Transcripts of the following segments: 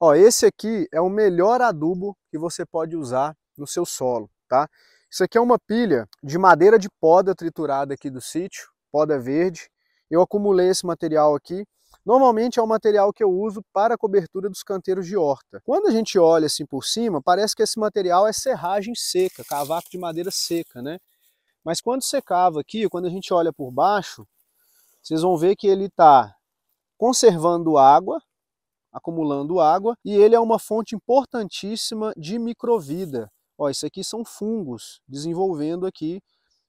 Ó, esse aqui é o melhor adubo que você pode usar no seu solo, tá? Isso aqui é uma pilha de madeira de poda triturada aqui do sítio, poda verde. Eu acumulei esse material aqui. Normalmente é o material que eu uso para a cobertura dos canteiros de horta. Quando a gente olha assim por cima, parece que esse material é serragem seca, cavaco de madeira seca, né? Mas quando secava aqui, quando a gente olha por baixo, vocês vão ver que ele está conservando água, acumulando água e ele é uma fonte importantíssima de microvida. Ó, isso aqui são fungos desenvolvendo aqui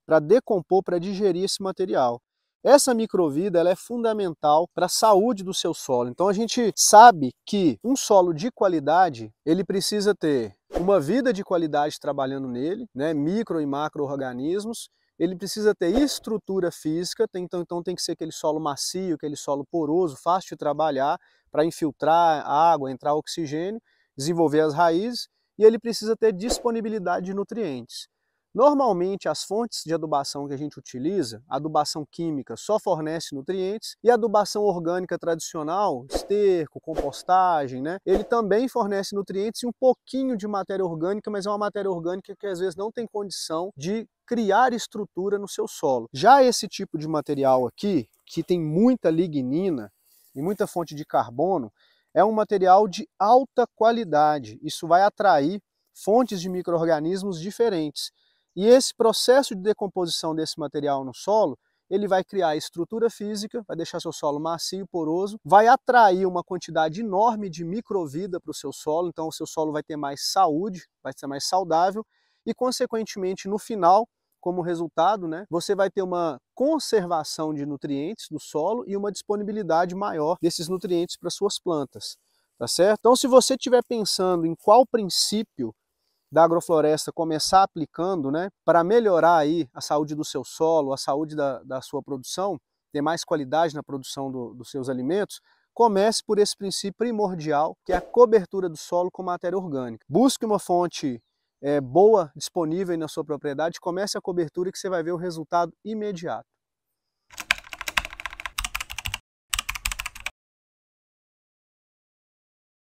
para decompor, para digerir esse material. Essa microvida ela é fundamental para a saúde do seu solo. Então a gente sabe que um solo de qualidade, ele precisa ter uma vida de qualidade trabalhando nele, né, micro e macro organismos, ele precisa ter estrutura física, então, então tem que ser aquele solo macio, aquele solo poroso, fácil de trabalhar, para infiltrar água, entrar oxigênio, desenvolver as raízes, e ele precisa ter disponibilidade de nutrientes. Normalmente, as fontes de adubação que a gente utiliza, adubação química só fornece nutrientes e adubação orgânica tradicional, esterco, compostagem, né? Ele também fornece nutrientes e um pouquinho de matéria orgânica, mas é uma matéria orgânica que às vezes não tem condição de criar estrutura no seu solo. Já esse tipo de material aqui, que tem muita lignina e muita fonte de carbono, é um material de alta qualidade. Isso vai atrair fontes de micro-organismos diferentes. E esse processo de decomposição desse material no solo, ele vai criar estrutura física, vai deixar seu solo macio, poroso, vai atrair uma quantidade enorme de microvida para o seu solo, então o seu solo vai ter mais saúde, vai ser mais saudável, e consequentemente no final, como resultado, né, você vai ter uma conservação de nutrientes do solo e uma disponibilidade maior desses nutrientes para suas plantas, tá certo? Então se você estiver pensando em qual princípio da agrofloresta começar aplicando né, para melhorar aí a saúde do seu solo, a saúde da, da sua produção, ter mais qualidade na produção do, dos seus alimentos, comece por esse princípio primordial, que é a cobertura do solo com matéria orgânica. Busque uma fonte é, boa, disponível na sua propriedade, comece a cobertura que você vai ver o resultado imediato.